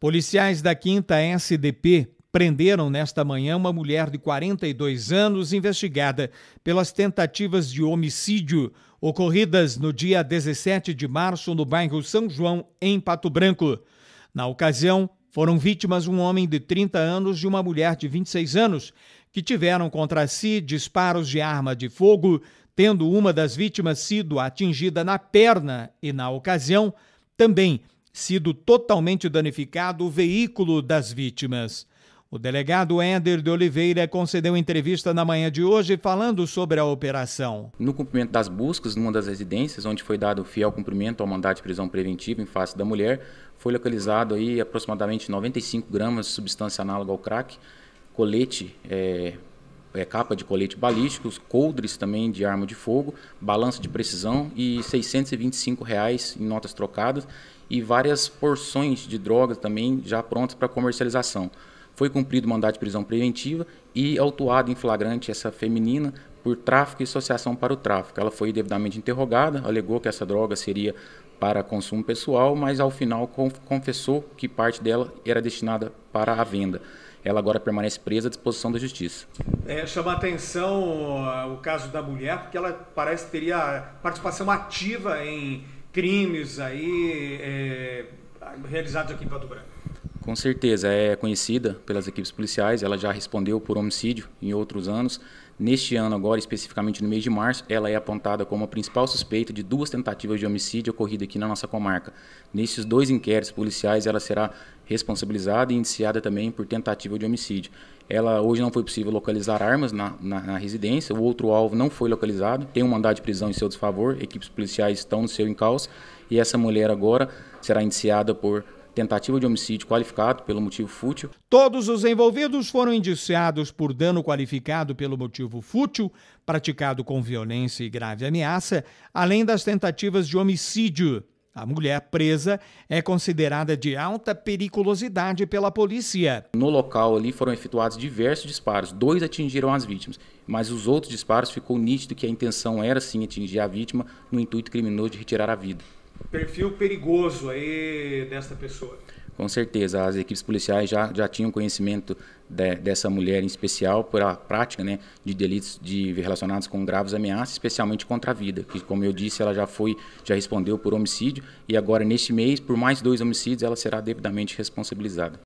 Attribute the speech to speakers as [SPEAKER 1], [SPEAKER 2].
[SPEAKER 1] Policiais da 5 SDP prenderam nesta manhã uma mulher de 42 anos investigada pelas tentativas de homicídio ocorridas no dia 17 de março no bairro São João, em Pato Branco. Na ocasião, foram vítimas um homem de 30 anos e uma mulher de 26 anos, que tiveram contra si disparos de arma de fogo, tendo uma das vítimas sido atingida na perna e, na ocasião, também sido totalmente danificado o veículo das vítimas. O delegado Éder de Oliveira concedeu entrevista na manhã de hoje falando sobre a operação.
[SPEAKER 2] No cumprimento das buscas numa das residências, onde foi dado fiel cumprimento ao mandado de prisão preventiva em face da mulher, foi localizado aí aproximadamente 95 gramas de substância análoga ao crack, colete é, é, capa de colete balísticos, coldres também de arma de fogo, balança de precisão e 625 reais em notas trocadas e várias porções de drogas também já prontas para comercialização. Foi cumprido o mandado de prisão preventiva e autuado em flagrante essa feminina por tráfico e associação para o tráfico. Ela foi devidamente interrogada, alegou que essa droga seria para consumo pessoal, mas ao final confessou que parte dela era destinada para a venda ela agora permanece presa à disposição da justiça.
[SPEAKER 1] É, chama atenção uh, o caso da mulher, porque ela parece que teria participação ativa em crimes aí é, realizados aqui em Pato Branco.
[SPEAKER 2] Com certeza, é conhecida pelas equipes policiais, ela já respondeu por homicídio em outros anos, Neste ano, agora especificamente no mês de março, ela é apontada como a principal suspeita de duas tentativas de homicídio ocorridas aqui na nossa comarca. Nesses dois inquéritos policiais, ela será responsabilizada e indiciada também por tentativa de homicídio. Ela hoje não foi possível localizar armas na, na, na residência, o outro alvo não foi localizado, tem um mandado de prisão em seu desfavor, equipes policiais estão no seu encalço e essa mulher agora será indiciada por tentativa de homicídio qualificado pelo motivo fútil.
[SPEAKER 1] Todos os envolvidos foram indiciados por dano qualificado pelo motivo fútil, praticado com violência e grave ameaça, além das tentativas de homicídio. A mulher presa é considerada de alta periculosidade pela polícia. No local ali foram efetuados diversos disparos. Dois atingiram
[SPEAKER 2] as vítimas, mas os outros disparos ficou nítido que a intenção era sim atingir a vítima no intuito criminoso de retirar a vida
[SPEAKER 1] perfil perigoso aí desta pessoa.
[SPEAKER 2] Com certeza, as equipes policiais já, já tinham conhecimento de, dessa mulher em especial por a prática né, de delitos de, relacionados com graves ameaças, especialmente contra a vida, que como eu disse, ela já foi, já respondeu por homicídio e agora neste mês, por mais dois homicídios, ela será devidamente responsabilizada.